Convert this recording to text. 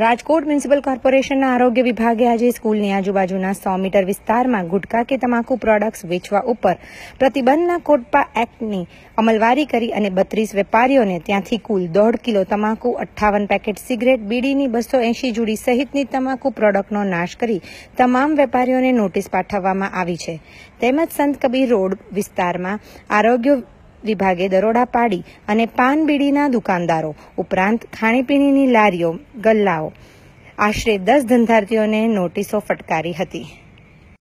Rajkot municipal કોર્પોરેશનના આરોગ્ય વિભાગે આજે સ્કૂલની આજુબાજુના સો મીટર વિસ્તારમાં ગુટકા કે તમાકુ પ્રોડક્ટ્સ વેચવા ઉપર પ્રતિબંધના કોટપા એક્ટની અમલવારી કરી અને બત્રીસ વેપારીઓને ત્યાંથી કુલ દોઢ કિલો તમાકુ અઠ્ઠાવન પેકેટ સિગરેટ બીડીની બસો એંશી જુડી સહિતની તમાકુ પ્રોડક્ટનો નાશ કરી તમામ વેપારીઓને નોટિસ પાઠવવામાં આવી છે તેમજ સંત કબીર રોડ વિસ્તારમાં આરોગ્ય વિભાગે દરોડા પાડી અને પાનબીડીના દુકાનદારો ઉપરાંત ખાણીપીણીની લારીઓ ગલ્લાઓ આશરે દસ ધંધાર્થીઓને નોટિસો ફટકારી હતી